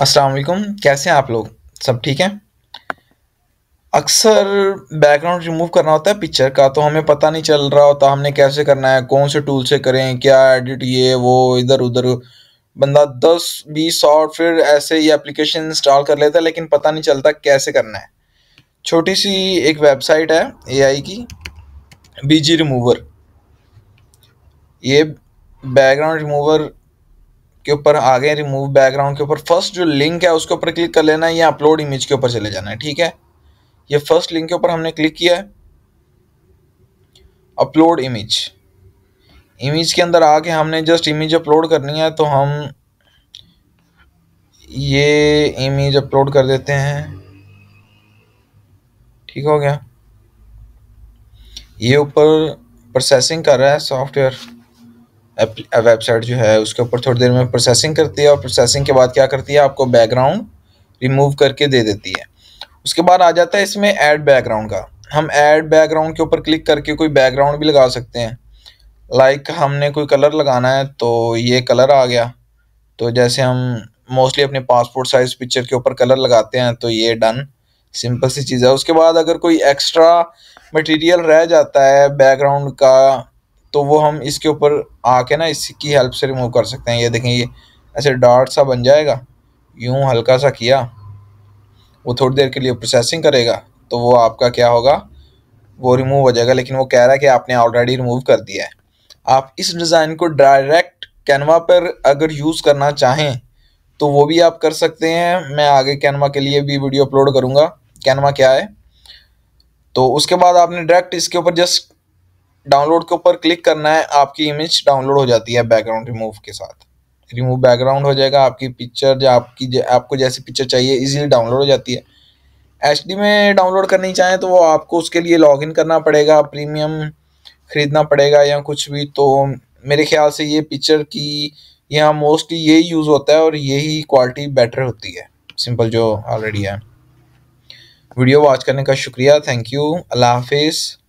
असलकुम कैसे हैं आप लोग सब ठीक हैं अक्सर बैकग्राउंड रिमूव करना होता है पिक्चर का तो हमें पता नहीं चल रहा होता हमने कैसे करना है कौन से टूल से करें क्या एडिट ये वो इधर उधर बंदा दस बीस सॉफ्टवेयर ऐसे ही एप्लीकेशन इंस्टॉल कर लेता है लेकिन पता नहीं चलता कैसे करना है छोटी सी एक वेबसाइट है एआई की बीजी रिमूवर ये बैकग्राउंड रिमूवर के ऊपर आ गए रिमूव बैकग्राउंड के ऊपर फर्स्ट जो लिंक है उसके ऊपर क्लिक कर लेना है या अपलोड इमेज के ऊपर चले जाना है ठीक है ये फर्स्ट लिंक के ऊपर हमने क्लिक किया है अपलोड इमेज इमेज के अंदर आके हमने जस्ट इमेज अपलोड करनी है तो हम ये इमेज अपलोड कर देते हैं ठीक हो गया ये ऊपर प्रोसेसिंग कर रहा है सॉफ्टवेयर वेबसाइट जो है उसके ऊपर थोड़ी देर में प्रोसेसिंग करती है और प्रोसेसिंग के बाद क्या करती है आपको बैकग्राउंड रिमूव करके दे देती है उसके बाद आ जाता है इसमें ऐड बैकग्राउंड का हम ऐड बैकग्राउंड के ऊपर क्लिक करके कोई बैकग्राउंड भी लगा सकते हैं लाइक like हमने कोई कलर लगाना है तो ये कलर आ गया तो जैसे हम मोस्टली अपने पासपोर्ट साइज़ पिक्चर के ऊपर कलर लगाते हैं तो ये डन सिंपल सी चीज़ है उसके बाद अगर कोई एक्स्ट्रा मटेरियल रह जाता है बैकग्राउंड का तो वो हम इसके ऊपर आके ना इसकी हेल्प से रिमूव कर सकते हैं ये देखें ये ऐसे डार्ट सा बन जाएगा यूँ हल्का सा किया वो थोड़ी देर के लिए प्रोसेसिंग करेगा तो वो आपका क्या होगा वो रिमूव हो जाएगा लेकिन वो कह रहा है कि आपने ऑलरेडी रिमूव कर दिया है आप इस डिज़ाइन को डायरेक्ट कैनवा पर अगर यूज़ करना चाहें तो वो भी आप कर सकते हैं मैं आगे कैनवा के लिए भी वीडियो अपलोड करूँगा कैनवा क्या है तो उसके बाद आपने डायरेक्ट इसके ऊपर जस्ट डाउनलोड के ऊपर क्लिक करना है आपकी इमेज डाउनलोड हो जाती है बैकग्राउंड रिमूव के साथ रिमूव बैकग्राउंड हो जाएगा आपकी पिक्चर जो आपकी जा, आपको जैसी पिक्चर चाहिए इजीली डाउनलोड हो जाती है एच में डाउनलोड करनी चाहें तो वो आपको उसके लिए लॉगिन करना पड़ेगा प्रीमियम ख़रीदना पड़ेगा या कुछ भी तो मेरे ख्याल से ये पिक्चर की यहाँ मोस्टली यही यूज़ होता है और यही क्वालिटी बेटर होती है सिंपल जो ऑलरेडी है वीडियो वॉच करने का शुक्रिया थैंक यू अल्लाह हाफिज़